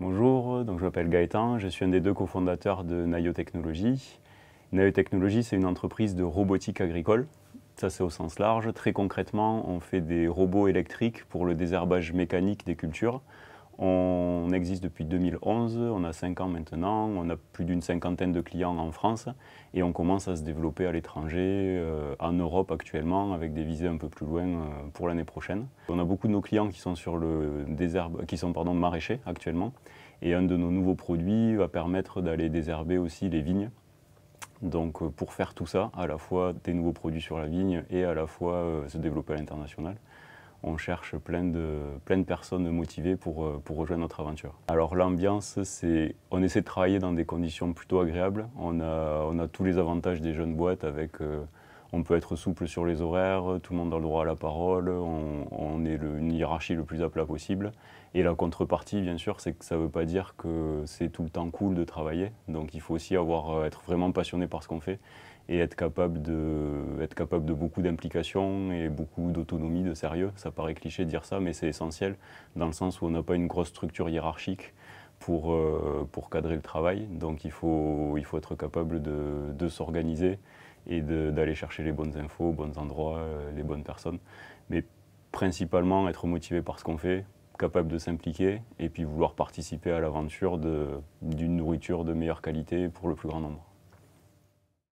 Bonjour, donc je m'appelle Gaëtan, je suis un des deux cofondateurs de Nayo Technologies. Nayo Technologies, c'est une entreprise de robotique agricole. Ça, c'est au sens large. Très concrètement, on fait des robots électriques pour le désherbage mécanique des cultures on existe depuis 2011, on a 5 ans maintenant, on a plus d'une cinquantaine de clients en France et on commence à se développer à l'étranger, euh, en Europe actuellement, avec des visées un peu plus loin euh, pour l'année prochaine. On a beaucoup de nos clients qui sont sur le désherbe, qui sont pardon, maraîchers actuellement et un de nos nouveaux produits va permettre d'aller désherber aussi les vignes. Donc euh, pour faire tout ça, à la fois des nouveaux produits sur la vigne et à la fois se développer à l'international on cherche plein de, plein personnes motivées pour, euh, pour rejoindre notre aventure. Alors l'ambiance, c'est on essaie de travailler dans des conditions plutôt agréables. On a, on a tous les avantages des jeunes boîtes avec euh, on peut être souple sur les horaires, tout le monde a le droit à la parole, on, est une hiérarchie le plus à plat possible. Et la contrepartie, bien sûr, c'est que ça ne veut pas dire que c'est tout le temps cool de travailler. Donc il faut aussi avoir, euh, être vraiment passionné par ce qu'on fait et être capable de, être capable de beaucoup d'implication et beaucoup d'autonomie, de sérieux. Ça paraît cliché de dire ça, mais c'est essentiel dans le sens où on n'a pas une grosse structure hiérarchique pour, euh, pour cadrer le travail. Donc il faut, être capable de, de s'organiser et d'aller chercher les bonnes infos, les bons endroits, euh, les bonnes personnes. Mais principalement être motivé par ce qu'on fait, capable de s'impliquer et puis vouloir participer à l'aventure d'une nourriture de meilleure qualité pour le plus grand nombre.